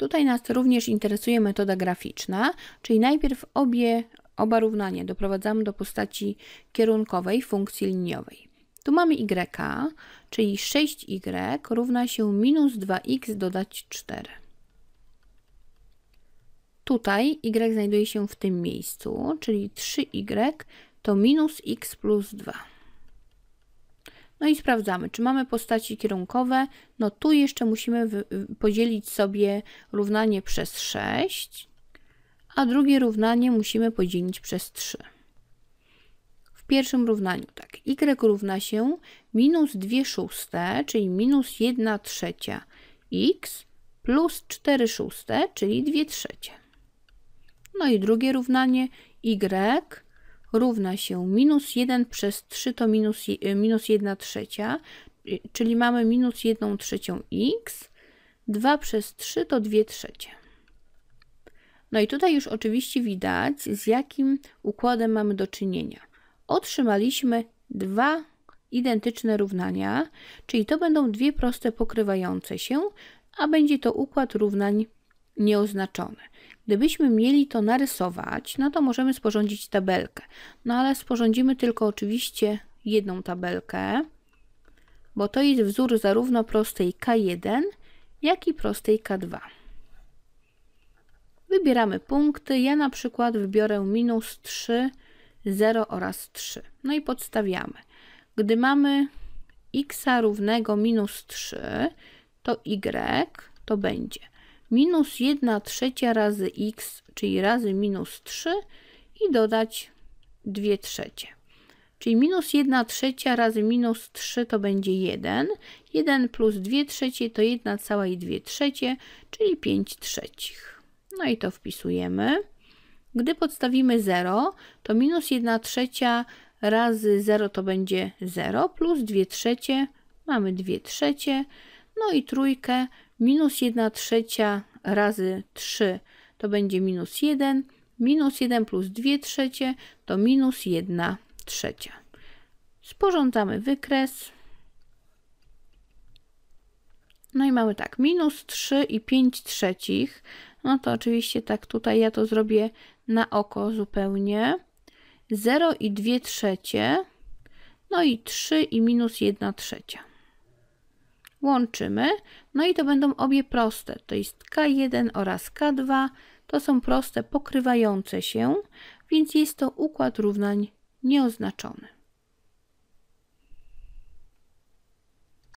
Tutaj nas również interesuje metoda graficzna, czyli najpierw obie, oba równania doprowadzamy do postaci kierunkowej funkcji liniowej. Tu mamy y, czyli 6y równa się minus 2x dodać 4. Tutaj y znajduje się w tym miejscu, czyli 3y y to minus x plus 2. No i sprawdzamy, czy mamy postaci kierunkowe. No tu jeszcze musimy podzielić sobie równanie przez 6, a drugie równanie musimy podzielić przez 3. W pierwszym równaniu tak, y równa się minus 2 szóste, czyli minus 1 trzecia x plus 4 szóste, czyli 2 trzecie. No i drugie równanie y równa się minus 1 przez 3 to minus, y, minus 1 trzecia, y, czyli mamy minus 1 trzecią x, 2 przez 3 to 2 trzecie. No i tutaj już oczywiście widać, z jakim układem mamy do czynienia. Otrzymaliśmy dwa identyczne równania, czyli to będą dwie proste pokrywające się, a będzie to układ równań nieoznaczony. Gdybyśmy mieli to narysować, no to możemy sporządzić tabelkę. No ale sporządzimy tylko oczywiście jedną tabelkę, bo to jest wzór zarówno prostej K1, jak i prostej K2. Wybieramy punkty. Ja na przykład wybiorę minus 3, 0 oraz 3. No i podstawiamy. Gdy mamy x równego minus 3, to y to będzie minus 1 trzecia razy x, czyli razy minus 3 i dodać 2 trzecie. Czyli minus 1 trzecia razy minus 3 to będzie 1. 1 plus 2 trzecie to 1 cała i 2 trzecie, czyli 5 trzecich. No i to wpisujemy. Gdy podstawimy 0, to minus 1 trzecia razy 0 to będzie 0, plus 2 trzecie, mamy 2 trzecie, no i trójkę, minus 1 trzecia razy 3 to będzie minus 1, minus 1 plus 2 trzecie to minus 1 trzecia. Sporządzamy wykres. No i mamy tak, minus 3 i 5 trzecich. No to oczywiście tak tutaj ja to zrobię na oko zupełnie. 0 i 2 trzecie. No i 3 i minus 1 trzecia łączymy, no i to będą obie proste, to jest K1 oraz K2, to są proste pokrywające się, więc jest to układ równań nieoznaczony.